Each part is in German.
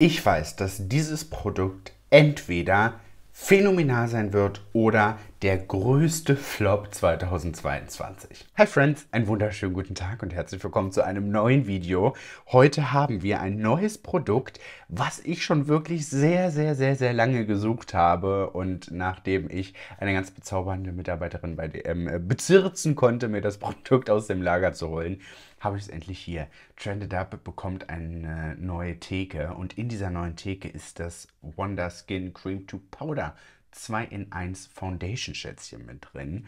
Ich weiß, dass dieses Produkt entweder phänomenal sein wird oder der größte Flop 2022. Hi Friends, einen wunderschönen guten Tag und herzlich willkommen zu einem neuen Video. Heute haben wir ein neues Produkt, was ich schon wirklich sehr, sehr, sehr, sehr lange gesucht habe und nachdem ich eine ganz bezaubernde Mitarbeiterin bei DM äh, bezirzen konnte, mir das Produkt aus dem Lager zu holen, habe ich es endlich hier. Trended Up bekommt eine neue Theke und in dieser neuen Theke ist das Wonder Skin Cream to Powder 2 in 1 Foundation Schätzchen mit drin.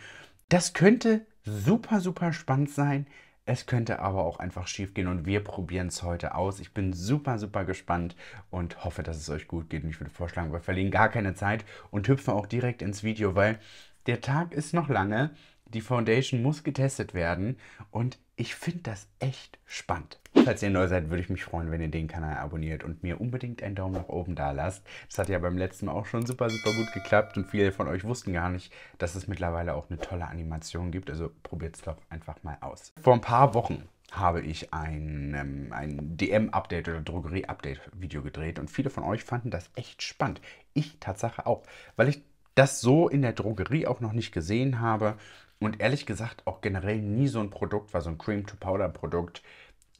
Das könnte super, super spannend sein. Es könnte aber auch einfach schief gehen und wir probieren es heute aus. Ich bin super, super gespannt und hoffe, dass es euch gut geht. Und ich würde vorschlagen, wir verlieren gar keine Zeit und hüpfen auch direkt ins Video, weil der Tag ist noch lange die Foundation muss getestet werden und ich finde das echt spannend. Falls ihr neu seid, würde ich mich freuen, wenn ihr den Kanal abonniert und mir unbedingt einen Daumen nach oben da lasst. Das hat ja beim letzten Mal auch schon super, super gut geklappt und viele von euch wussten gar nicht, dass es mittlerweile auch eine tolle Animation gibt. Also probiert es doch einfach mal aus. Vor ein paar Wochen habe ich ein, ähm, ein DM-Update oder Drogerie-Update-Video gedreht und viele von euch fanden das echt spannend. Ich Tatsache auch, weil ich das so in der Drogerie auch noch nicht gesehen habe, und ehrlich gesagt auch generell nie so ein Produkt war, so ein Cream-to-Powder-Produkt,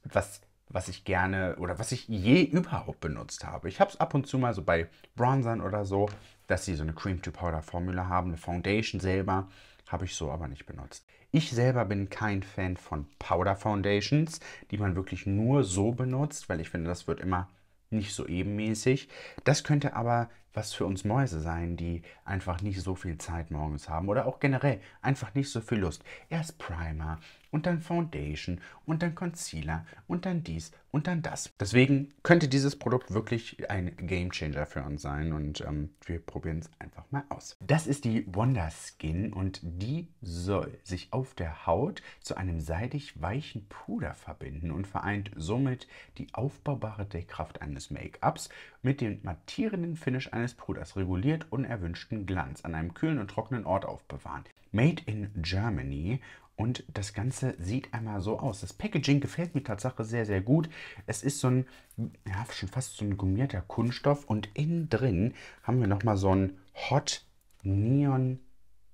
was, was ich gerne oder was ich je überhaupt benutzt habe. Ich habe es ab und zu mal so bei Bronzern oder so, dass sie so eine Cream-to-Powder-Formula haben, eine Foundation selber, habe ich so aber nicht benutzt. Ich selber bin kein Fan von Powder Foundations, die man wirklich nur so benutzt, weil ich finde, das wird immer nicht so ebenmäßig. Das könnte aber was für uns Mäuse sein, die einfach nicht so viel Zeit morgens haben oder auch generell einfach nicht so viel Lust. Erst Primer, und dann Foundation und dann Concealer und dann dies und dann das. Deswegen könnte dieses Produkt wirklich ein Game Changer für uns sein und ähm, wir probieren es einfach mal aus. Das ist die Wonder Skin und die soll sich auf der Haut zu einem seidig weichen Puder verbinden und vereint somit die aufbaubare Deckkraft eines Make-ups mit dem mattierenden Finish eines Puders reguliert unerwünschten Glanz an einem kühlen und trockenen Ort aufbewahren. Made in Germany und das Ganze sieht einmal so aus. Das Packaging gefällt mir tatsächlich sehr, sehr gut. Es ist so ein, ja, schon fast so ein gummierter Kunststoff. Und innen drin haben wir nochmal so ein Hot Neon,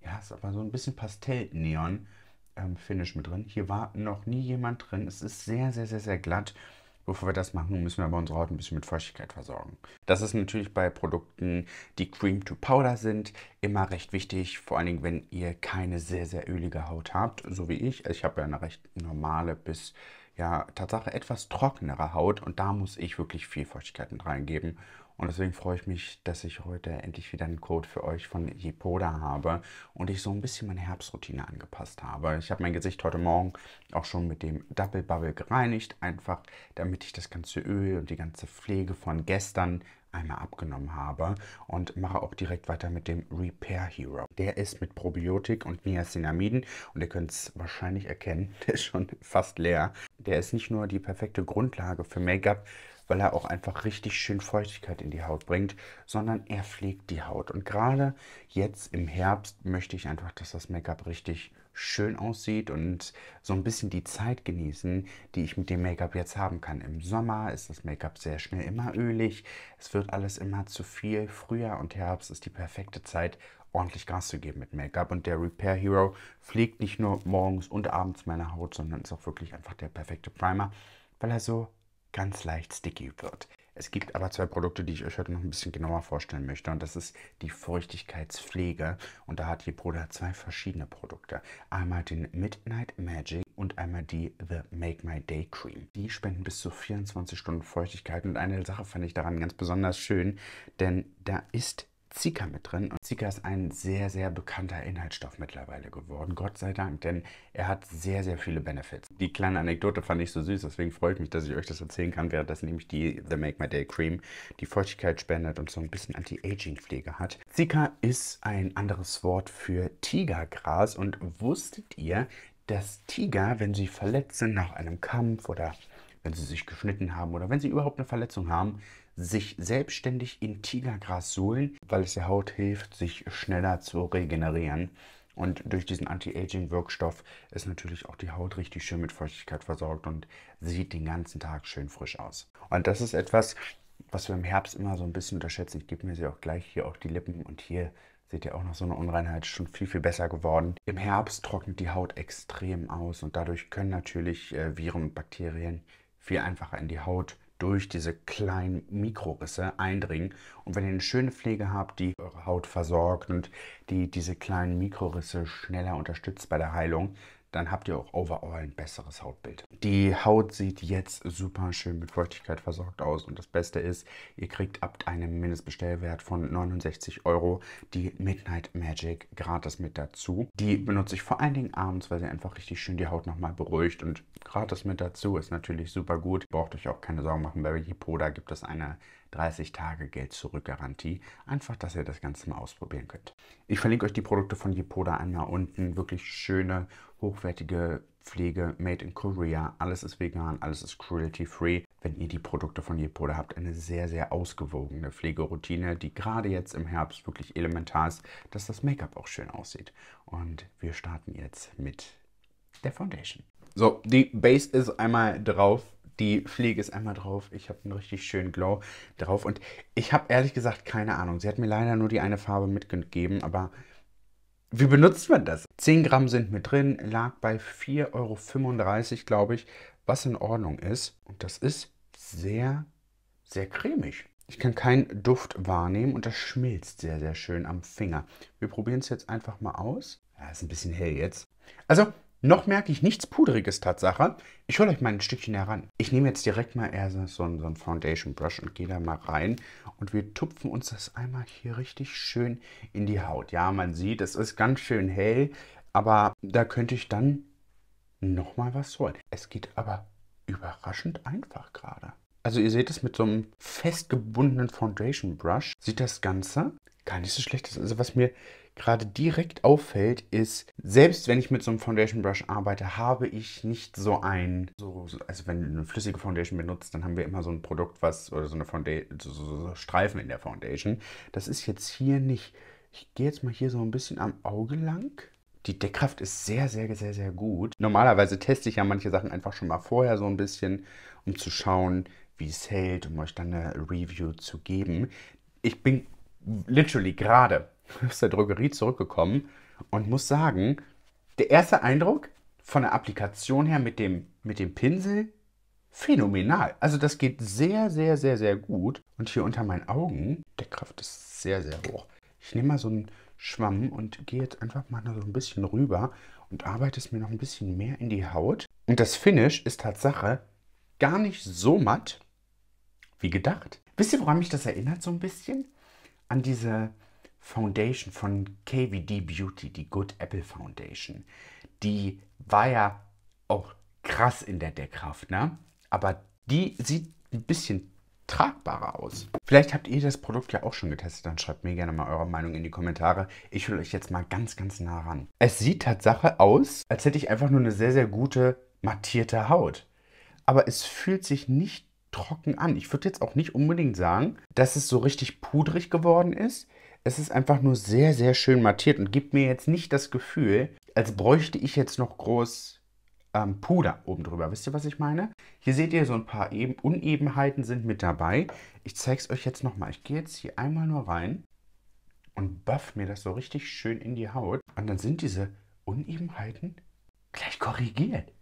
ja, ist aber so ein bisschen Pastell-Neon ähm, Finish mit drin. Hier war noch nie jemand drin. Es ist sehr, sehr, sehr, sehr glatt. Bevor wir das machen, müssen wir aber unsere Haut ein bisschen mit Feuchtigkeit versorgen. Das ist natürlich bei Produkten, die Cream to Powder sind, immer recht wichtig. Vor allen Dingen, wenn ihr keine sehr, sehr ölige Haut habt, so wie ich. Ich habe ja eine recht normale bis ja, Tatsache etwas trockenere Haut und da muss ich wirklich viel Feuchtigkeit mit reingeben und deswegen freue ich mich, dass ich heute endlich wieder einen Code für euch von Jepoda habe und ich so ein bisschen meine Herbstroutine angepasst habe. Ich habe mein Gesicht heute Morgen auch schon mit dem Double Bubble gereinigt, einfach damit ich das ganze Öl und die ganze Pflege von gestern einmal abgenommen habe und mache auch direkt weiter mit dem Repair Hero. Der ist mit Probiotik und Niacinamiden und ihr könnt es wahrscheinlich erkennen, der ist schon fast leer. Der ist nicht nur die perfekte Grundlage für Make-up, weil er auch einfach richtig schön Feuchtigkeit in die Haut bringt, sondern er pflegt die Haut. Und gerade jetzt im Herbst möchte ich einfach, dass das Make-up richtig schön aussieht und so ein bisschen die Zeit genießen, die ich mit dem Make-up jetzt haben kann. Im Sommer ist das Make-up sehr schnell immer ölig, es wird alles immer zu viel. Frühjahr und Herbst ist die perfekte Zeit, ordentlich Gas zu geben mit Make-up. Und der Repair Hero pflegt nicht nur morgens und abends meine Haut, sondern ist auch wirklich einfach der perfekte Primer, weil er so ganz leicht sticky wird. Es gibt aber zwei Produkte, die ich euch heute noch ein bisschen genauer vorstellen möchte. Und das ist die Feuchtigkeitspflege. Und da hat Jeproda zwei verschiedene Produkte. Einmal den Midnight Magic und einmal die The Make My Day Cream. Die spenden bis zu 24 Stunden Feuchtigkeit. Und eine Sache fand ich daran ganz besonders schön, denn da ist Zika mit drin. Und Zika ist ein sehr, sehr bekannter Inhaltsstoff mittlerweile geworden. Gott sei Dank, denn er hat sehr, sehr viele Benefits. Die kleine Anekdote fand ich so süß, deswegen freue ich mich, dass ich euch das erzählen kann. während das nämlich die The Make My Day Cream, die Feuchtigkeit spendet und so ein bisschen Anti-Aging-Pflege hat. Zika ist ein anderes Wort für Tigergras und wusstet ihr, dass Tiger, wenn sie verletzt sind nach einem Kampf oder wenn sie sich geschnitten haben oder wenn sie überhaupt eine Verletzung haben, sich selbstständig in Tigergras suhlen, weil es der Haut hilft, sich schneller zu regenerieren. Und durch diesen Anti-Aging-Wirkstoff ist natürlich auch die Haut richtig schön mit Feuchtigkeit versorgt und sieht den ganzen Tag schön frisch aus. Und das ist etwas, was wir im Herbst immer so ein bisschen unterschätzen. Ich gebe mir sie auch gleich hier auf die Lippen und hier seht ihr auch noch so eine Unreinheit, schon viel, viel besser geworden. Im Herbst trocknet die Haut extrem aus und dadurch können natürlich äh, Viren und Bakterien viel einfacher in die Haut durch diese kleinen Mikrorisse eindringen. Und wenn ihr eine schöne Pflege habt, die eure Haut versorgt und die diese kleinen Mikrorisse schneller unterstützt bei der Heilung, dann habt ihr auch overall ein besseres Hautbild. Die Haut sieht jetzt super schön mit Feuchtigkeit versorgt aus und das Beste ist, ihr kriegt ab einem Mindestbestellwert von 69 Euro die Midnight Magic gratis mit dazu. Die benutze ich vor allen Dingen abends, weil sie einfach richtig schön die Haut nochmal beruhigt und gratis mit dazu ist natürlich super gut. Braucht euch auch keine Sorgen machen, bei Yipo, da gibt es eine 30 Tage Geld zurück Garantie. Einfach, dass ihr das Ganze mal ausprobieren könnt. Ich verlinke euch die Produkte von Jepoda einmal unten. Wirklich schöne, hochwertige Pflege, made in Korea. Alles ist vegan, alles ist cruelty free. Wenn ihr die Produkte von Jepoda habt, eine sehr, sehr ausgewogene Pflegeroutine, die gerade jetzt im Herbst wirklich elementar ist, dass das Make-up auch schön aussieht. Und wir starten jetzt mit der Foundation. So, die Base ist einmal drauf die Pflege ist einmal drauf. Ich habe einen richtig schönen Glow drauf. Und ich habe ehrlich gesagt keine Ahnung. Sie hat mir leider nur die eine Farbe mitgegeben, aber wie benutzt man das? 10 Gramm sind mit drin, lag bei 4,35 Euro, glaube ich, was in Ordnung ist. Und das ist sehr, sehr cremig. Ich kann keinen Duft wahrnehmen und das schmilzt sehr, sehr schön am Finger. Wir probieren es jetzt einfach mal aus. Ja, ist ein bisschen hell jetzt. Also, noch merke ich nichts Pudriges, Tatsache. Ich hole euch mal ein Stückchen heran. Ich nehme jetzt direkt mal eher so, so einen Foundation Brush und gehe da mal rein. Und wir tupfen uns das einmal hier richtig schön in die Haut. Ja, man sieht, es ist ganz schön hell. Aber da könnte ich dann nochmal was holen. Es geht aber überraschend einfach gerade. Also ihr seht es mit so einem festgebundenen Foundation Brush. Sieht das Ganze gar nicht so schlecht ist. Also was mir gerade direkt auffällt, ist, selbst wenn ich mit so einem Foundation Brush arbeite, habe ich nicht so ein, so, also wenn du eine flüssige Foundation benutzt, dann haben wir immer so ein Produkt, was, oder so eine Foundation, so, so, so Streifen in der Foundation. Das ist jetzt hier nicht. Ich gehe jetzt mal hier so ein bisschen am Auge lang. Die Deckkraft ist sehr, sehr, sehr, sehr gut. Normalerweise teste ich ja manche Sachen einfach schon mal vorher so ein bisschen, um zu schauen, wie es hält, um euch dann eine Review zu geben. Ich bin literally gerade aus der Drogerie zurückgekommen und muss sagen, der erste Eindruck von der Applikation her mit dem, mit dem Pinsel, phänomenal. Also das geht sehr, sehr, sehr, sehr gut. Und hier unter meinen Augen, der Kraft ist sehr, sehr hoch. Ich nehme mal so einen Schwamm und gehe jetzt einfach mal so ein bisschen rüber und arbeite es mir noch ein bisschen mehr in die Haut. Und das Finish ist Tatsache gar nicht so matt wie gedacht. Wisst ihr, woran mich das erinnert so ein bisschen? an diese Foundation von KVD Beauty, die Good Apple Foundation. Die war ja auch krass in der Deckkraft, ne? Aber die sieht ein bisschen tragbarer aus. Vielleicht habt ihr das Produkt ja auch schon getestet, dann schreibt mir gerne mal eure Meinung in die Kommentare. Ich will euch jetzt mal ganz, ganz nah ran. Es sieht Tatsache aus, als hätte ich einfach nur eine sehr, sehr gute mattierte Haut. Aber es fühlt sich nicht trocken an. Ich würde jetzt auch nicht unbedingt sagen, dass es so richtig pudrig geworden ist. Es ist einfach nur sehr, sehr schön mattiert und gibt mir jetzt nicht das Gefühl, als bräuchte ich jetzt noch groß ähm, Puder oben drüber. Wisst ihr, was ich meine? Hier seht ihr, so ein paar Eben Unebenheiten sind mit dabei. Ich zeige es euch jetzt nochmal. Ich gehe jetzt hier einmal nur rein und buff mir das so richtig schön in die Haut. Und dann sind diese Unebenheiten gleich korrigiert.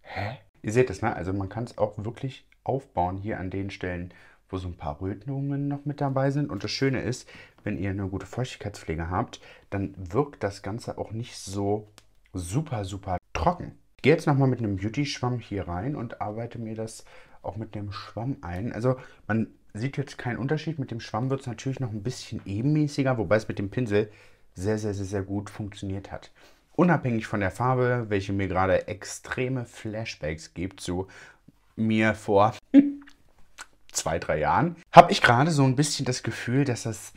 Hä? Ihr seht es, ne? also man kann es auch wirklich aufbauen hier an den Stellen, wo so ein paar Rötungen noch mit dabei sind. Und das Schöne ist, wenn ihr eine gute Feuchtigkeitspflege habt, dann wirkt das Ganze auch nicht so super, super trocken. Ich gehe jetzt nochmal mit einem Beauty-Schwamm hier rein und arbeite mir das auch mit dem Schwamm ein. Also man sieht jetzt keinen Unterschied. Mit dem Schwamm wird es natürlich noch ein bisschen ebenmäßiger, wobei es mit dem Pinsel sehr, sehr, sehr, sehr gut funktioniert hat unabhängig von der Farbe, welche mir gerade extreme Flashbacks gibt zu mir vor zwei, drei Jahren, habe ich gerade so ein bisschen das Gefühl, dass das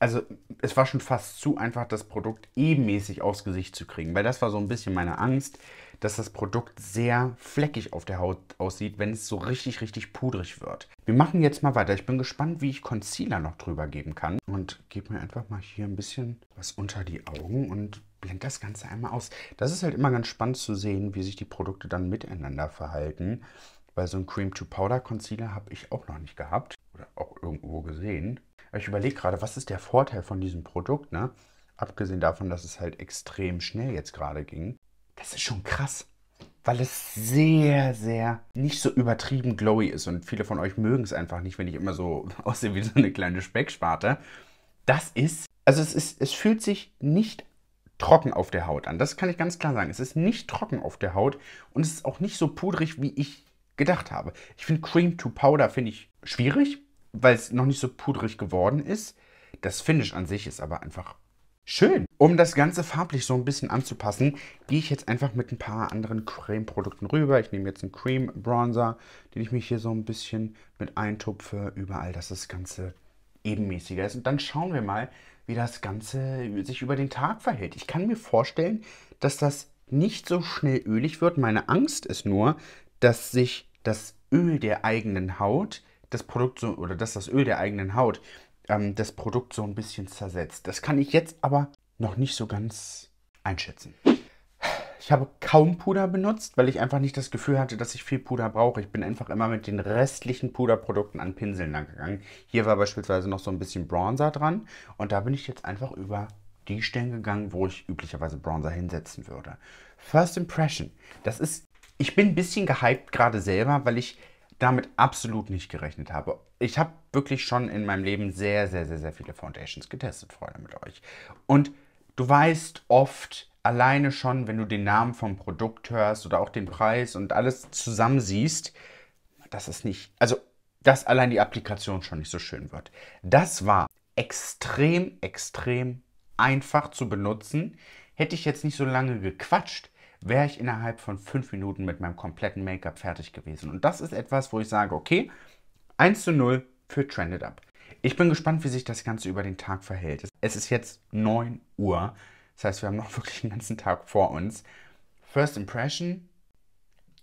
also es war schon fast zu einfach, das Produkt ebenmäßig aufs Gesicht zu kriegen, weil das war so ein bisschen meine Angst, dass das Produkt sehr fleckig auf der Haut aussieht, wenn es so richtig, richtig pudrig wird. Wir machen jetzt mal weiter. Ich bin gespannt, wie ich Concealer noch drüber geben kann. Und gebe mir einfach mal hier ein bisschen was unter die Augen und blende das Ganze einmal aus. Das ist halt immer ganz spannend zu sehen, wie sich die Produkte dann miteinander verhalten. Weil so ein Cream-to-Powder-Concealer habe ich auch noch nicht gehabt oder auch irgendwo gesehen. Aber ich überlege gerade, was ist der Vorteil von diesem Produkt, ne? Abgesehen davon, dass es halt extrem schnell jetzt gerade ging. Das ist schon krass, weil es sehr, sehr nicht so übertrieben glowy ist. Und viele von euch mögen es einfach nicht, wenn ich immer so aussehe wie so eine kleine Specksparte. Das ist, also es, ist, es fühlt sich nicht trocken auf der Haut an. Das kann ich ganz klar sagen. Es ist nicht trocken auf der Haut und es ist auch nicht so pudrig, wie ich gedacht habe. Ich finde Cream to Powder finde ich schwierig, weil es noch nicht so pudrig geworden ist. Das Finish an sich ist aber einfach schön. Um das Ganze farblich so ein bisschen anzupassen, gehe ich jetzt einfach mit ein paar anderen Creme-Produkten rüber. Ich nehme jetzt einen Cream Bronzer, den ich mich hier so ein bisschen mit eintupfe, überall, dass das Ganze ebenmäßiger ist. Und dann schauen wir mal, wie das Ganze sich über den Tag verhält. Ich kann mir vorstellen, dass das nicht so schnell ölig wird. Meine Angst ist nur, dass sich das Öl der eigenen Haut, das Produkt so, oder dass das Öl der eigenen Haut ähm, das Produkt so ein bisschen zersetzt. Das kann ich jetzt aber noch nicht so ganz einschätzen. Ich habe kaum Puder benutzt, weil ich einfach nicht das Gefühl hatte, dass ich viel Puder brauche. Ich bin einfach immer mit den restlichen Puderprodukten an Pinseln gegangen. Hier war beispielsweise noch so ein bisschen Bronzer dran und da bin ich jetzt einfach über die Stellen gegangen, wo ich üblicherweise Bronzer hinsetzen würde. First Impression. Das ist, ich bin ein bisschen gehypt gerade selber, weil ich damit absolut nicht gerechnet habe. Ich habe wirklich schon in meinem Leben sehr, sehr, sehr, sehr viele Foundations getestet, Freunde, mit euch. Und Du weißt oft alleine schon, wenn du den Namen vom Produkt hörst oder auch den Preis und alles zusammen siehst, dass es nicht, also dass allein die Applikation schon nicht so schön wird. Das war extrem, extrem einfach zu benutzen. Hätte ich jetzt nicht so lange gequatscht, wäre ich innerhalb von fünf Minuten mit meinem kompletten Make-up fertig gewesen. Und das ist etwas, wo ich sage, okay, 1 zu 0 für Trended Up. Ich bin gespannt, wie sich das Ganze über den Tag verhält. Es ist jetzt 9 Uhr. Das heißt, wir haben noch wirklich den ganzen Tag vor uns. First Impression,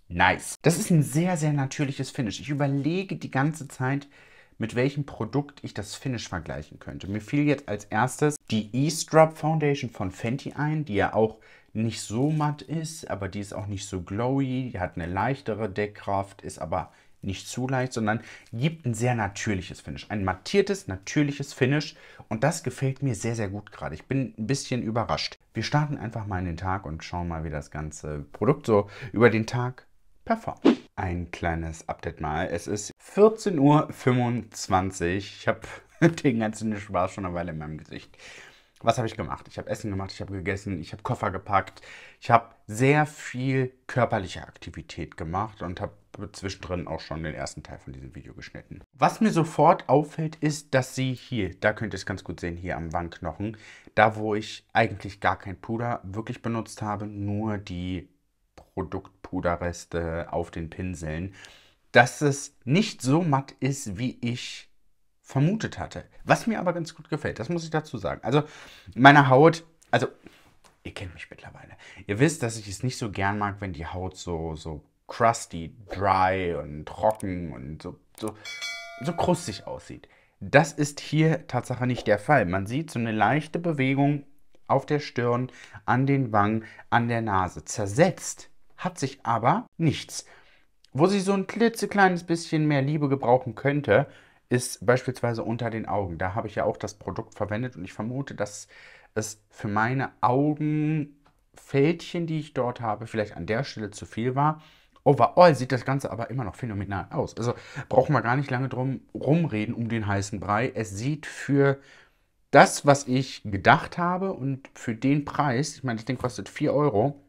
nice. Das ist ein sehr, sehr natürliches Finish. Ich überlege die ganze Zeit, mit welchem Produkt ich das Finish vergleichen könnte. Mir fiel jetzt als erstes die Eavesdrop Foundation von Fenty ein, die ja auch nicht so matt ist, aber die ist auch nicht so glowy, die hat eine leichtere Deckkraft, ist aber nicht zu leicht, sondern gibt ein sehr natürliches Finish. Ein mattiertes, natürliches Finish. Und das gefällt mir sehr, sehr gut gerade. Ich bin ein bisschen überrascht. Wir starten einfach mal in den Tag und schauen mal, wie das ganze Produkt so über den Tag performt. Ein kleines Update mal. Es ist 14.25 Uhr. Ich habe den ganzen Spaß schon eine Weile in meinem Gesicht. Was habe ich gemacht? Ich habe Essen gemacht, ich habe gegessen, ich habe Koffer gepackt. Ich habe sehr viel körperliche Aktivität gemacht und habe zwischendrin auch schon den ersten Teil von diesem Video geschnitten. Was mir sofort auffällt, ist, dass sie hier, da könnt ihr es ganz gut sehen, hier am Wangenknochen, da wo ich eigentlich gar kein Puder wirklich benutzt habe, nur die Produktpuderreste auf den Pinseln, dass es nicht so matt ist, wie ich vermutet hatte. Was mir aber ganz gut gefällt, das muss ich dazu sagen. Also meine Haut, also ihr kennt mich mittlerweile. Ihr wisst, dass ich es nicht so gern mag, wenn die Haut so, so crusty, dry und trocken und so, so, so krustig aussieht. Das ist hier Tatsache nicht der Fall. Man sieht so eine leichte Bewegung auf der Stirn, an den Wangen, an der Nase. Zersetzt hat sich aber nichts. Wo sie so ein klitzekleines bisschen mehr Liebe gebrauchen könnte, ist beispielsweise unter den Augen. Da habe ich ja auch das Produkt verwendet und ich vermute, dass es für meine Augenfältchen, die ich dort habe, vielleicht an der Stelle zu viel war Overall sieht das Ganze aber immer noch phänomenal aus. Also brauchen wir gar nicht lange drum rumreden um den heißen Brei. Es sieht für das, was ich gedacht habe und für den Preis, ich meine, das Ding kostet 4 Euro,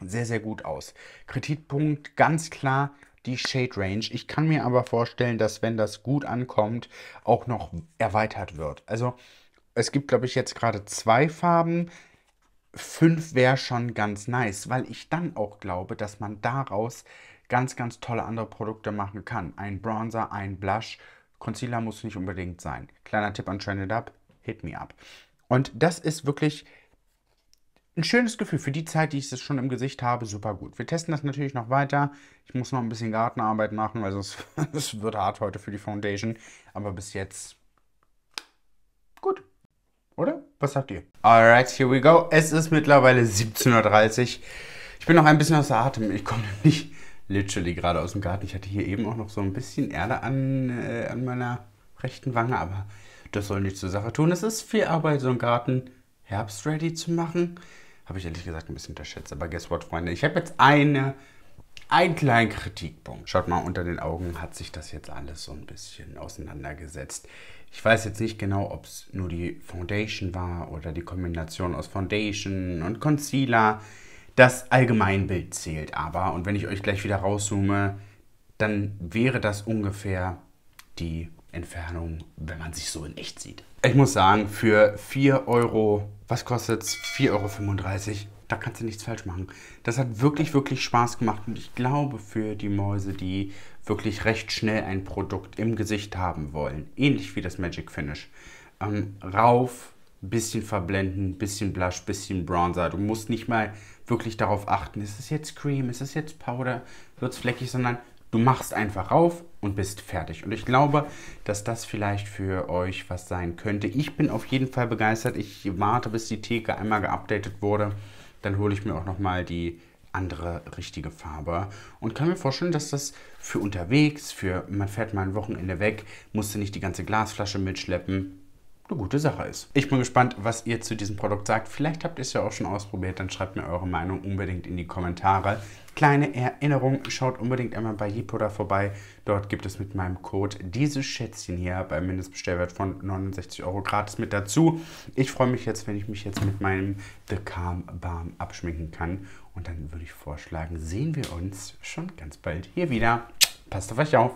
sehr, sehr gut aus. Kritikpunkt ganz klar die Shade Range. Ich kann mir aber vorstellen, dass wenn das gut ankommt, auch noch erweitert wird. Also es gibt, glaube ich, jetzt gerade zwei Farben. 5 wäre schon ganz nice, weil ich dann auch glaube, dass man daraus ganz, ganz tolle andere Produkte machen kann. Ein Bronzer, ein Blush, Concealer muss nicht unbedingt sein. Kleiner Tipp an Trended Up, hit me up. Und das ist wirklich ein schönes Gefühl. Für die Zeit, die ich es schon im Gesicht habe, super gut. Wir testen das natürlich noch weiter. Ich muss noch ein bisschen Gartenarbeit machen, weil sonst es wird hart heute für die Foundation. Aber bis jetzt gut, oder? Was sagt ihr? Alright, here we go. Es ist mittlerweile 17.30 Uhr. Ich bin noch ein bisschen außer Atem. Ich komme nämlich literally gerade aus dem Garten. Ich hatte hier eben auch noch so ein bisschen Erde an, äh, an meiner rechten Wange, aber das soll nichts zur Sache tun. Es ist viel Arbeit, so einen Garten herbstready zu machen. Habe ich ehrlich gesagt ein bisschen unterschätzt. Aber guess what, Freunde? Ich habe jetzt eine ein kleinen Kritikpunkt. Schaut mal, unter den Augen hat sich das jetzt alles so ein bisschen auseinandergesetzt. Ich weiß jetzt nicht genau, ob es nur die Foundation war oder die Kombination aus Foundation und Concealer. Das Allgemeinbild zählt aber. Und wenn ich euch gleich wieder rauszoome, dann wäre das ungefähr die Entfernung, wenn man sich so in echt sieht. Ich muss sagen, für 4 Euro, was es? 4,35 Euro da kannst du nichts falsch machen. Das hat wirklich, wirklich Spaß gemacht und ich glaube für die Mäuse, die wirklich recht schnell ein Produkt im Gesicht haben wollen, ähnlich wie das Magic Finish, ähm, rauf, bisschen verblenden, bisschen Blush, bisschen Bronzer. Du musst nicht mal wirklich darauf achten, ist es jetzt Cream, ist es jetzt Powder, wird es fleckig, sondern du machst einfach rauf und bist fertig. Und ich glaube, dass das vielleicht für euch was sein könnte. Ich bin auf jeden Fall begeistert. Ich warte, bis die Theke einmal geupdatet wurde dann hole ich mir auch nochmal die andere richtige Farbe und kann mir vorstellen, dass das für unterwegs, für man fährt mal ein Wochenende weg, musste nicht die ganze Glasflasche mitschleppen, eine gute Sache ist. Ich bin gespannt, was ihr zu diesem Produkt sagt. Vielleicht habt ihr es ja auch schon ausprobiert, dann schreibt mir eure Meinung unbedingt in die Kommentare. Kleine Erinnerung, schaut unbedingt einmal bei Yipoda vorbei. Dort gibt es mit meinem Code dieses Schätzchen hier beim Mindestbestellwert von 69 Euro gratis mit dazu. Ich freue mich jetzt, wenn ich mich jetzt mit meinem The Calm Balm abschminken kann. Und dann würde ich vorschlagen, sehen wir uns schon ganz bald hier wieder. Passt auf euch auf!